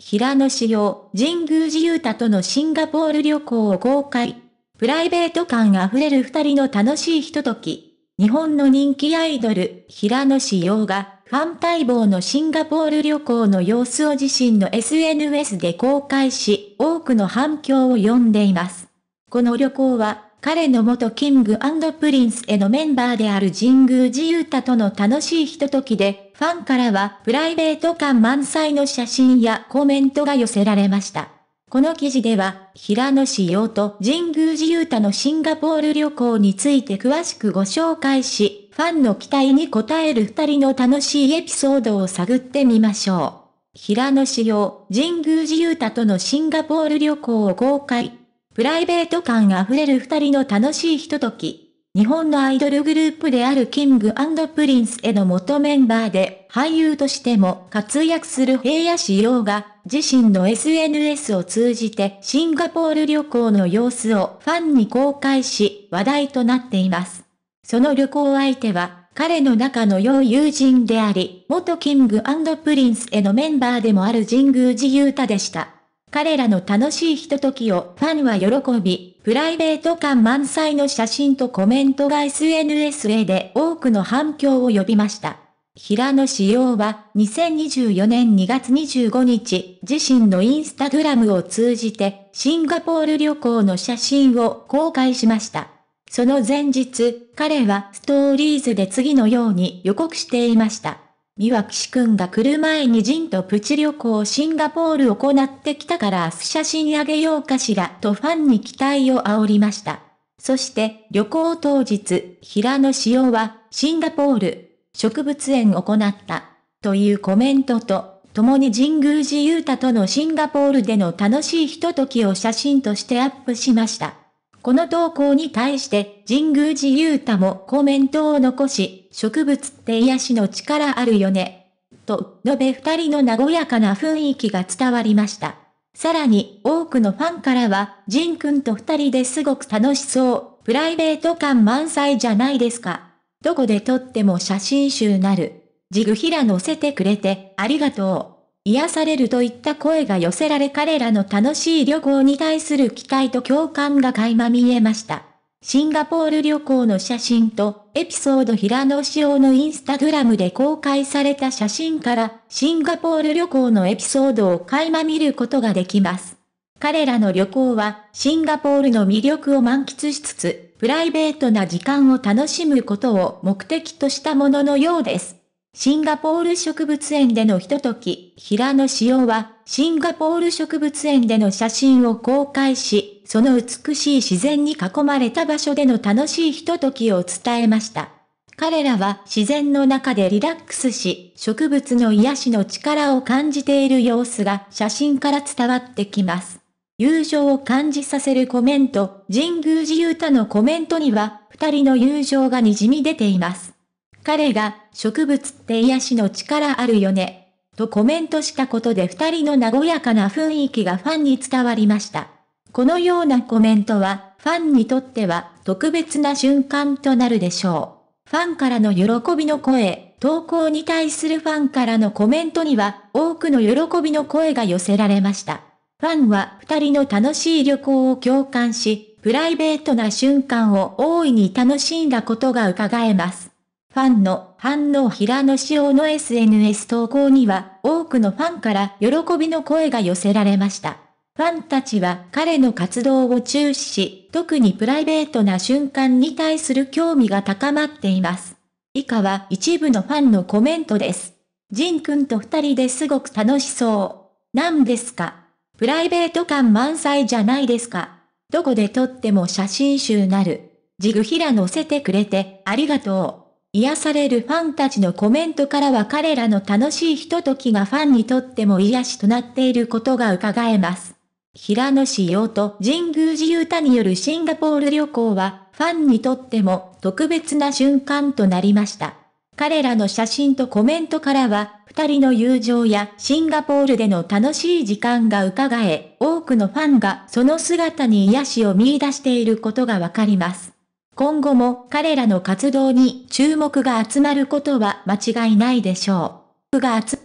平野紫耀、神宮寺勇太とのシンガポール旅行を公開。プライベート感あふれる二人の楽しいひととき。日本の人気アイドル、平野紫耀が、ファン待望のシンガポール旅行の様子を自身の SNS で公開し、多くの反響を呼んでいます。この旅行は、彼の元キングプリンスへのメンバーである神宮寺勇太との楽しいひとときで、ファンからはプライベート感満載の写真やコメントが寄せられました。この記事では、平野志陽と神宮寺勇太のシンガポール旅行について詳しくご紹介し、ファンの期待に応える二人の楽しいエピソードを探ってみましょう。平野志陽、神宮寺勇太とのシンガポール旅行を公開。プライベート感あふれる二人の楽しいひととき。日本のアイドルグループであるキングプリンスへの元メンバーで、俳優としても活躍する平野志陽が、自身の SNS を通じてシンガポール旅行の様子をファンに公開し、話題となっています。その旅行相手は、彼の仲の良い友人であり、元キングプリンスへのメンバーでもある神宮寺勇太でした。彼らの楽しいひとときをファンは喜び、プライベート感満載の写真とコメントが SNS へで多くの反響を呼びました。平野紫耀は2024年2月25日、自身のインスタグラムを通じて、シンガポール旅行の写真を公開しました。その前日、彼はストーリーズで次のように予告していました。三脇氏くんが来る前にジンとプチ旅行シンガポールを行ってきたから明日写真あげようかしらとファンに期待を煽りました。そして旅行当日、平野紫耀はシンガポール植物園を行ったというコメントと共に神宮寺勇太とのシンガポールでの楽しいひとときを写真としてアップしました。この投稿に対して神宮寺勇太もコメントを残し、植物って癒しの力あるよね。と、述べ二人の和やかな雰囲気が伝わりました。さらに、多くのファンからは、ジン君と二人ですごく楽しそう、プライベート感満載じゃないですか。どこで撮っても写真集なる。ジグヒラ乗せてくれて、ありがとう。癒されるといった声が寄せられ彼らの楽しい旅行に対する期待と共感が垣間見えました。シンガポール旅行の写真と、エピソード平野紫耀のインスタグラムで公開された写真から、シンガポール旅行のエピソードを垣間見ることができます。彼らの旅行は、シンガポールの魅力を満喫しつつ、プライベートな時間を楽しむことを目的としたもののようです。シンガポール植物園でのひととき、平野紫耀は、シンガポール植物園での写真を公開し、その美しい自然に囲まれた場所での楽しいひとときを伝えました。彼らは自然の中でリラックスし、植物の癒しの力を感じている様子が写真から伝わってきます。友情を感じさせるコメント、神宮寺うたのコメントには、二人の友情が滲み出ています。彼が、植物って癒しの力あるよね、とコメントしたことで二人の和やかな雰囲気がファンに伝わりました。このようなコメントは、ファンにとっては特別な瞬間となるでしょう。ファンからの喜びの声、投稿に対するファンからのコメントには、多くの喜びの声が寄せられました。ファンは二人の楽しい旅行を共感し、プライベートな瞬間を大いに楽しんだことが伺えます。ファンの反応平野仕様の SNS 投稿には多くのファンから喜びの声が寄せられました。ファンたちは彼の活動を注視し、特にプライベートな瞬間に対する興味が高まっています。以下は一部のファンのコメントです。ジン君と二人ですごく楽しそう。何ですかプライベート感満載じゃないですかどこで撮っても写真集なる。ジグヒラ乗せてくれてありがとう。癒されるファンたちのコメントからは彼らの楽しいひとときがファンにとっても癒しとなっていることが伺えます。平野紫耀と神宮寺勇太によるシンガポール旅行は、ファンにとっても特別な瞬間となりました。彼らの写真とコメントからは、二人の友情やシンガポールでの楽しい時間が伺え、多くのファンがその姿に癒しを見出していることがわかります。今後も彼らの活動に注目が集まることは間違いないでしょう。が集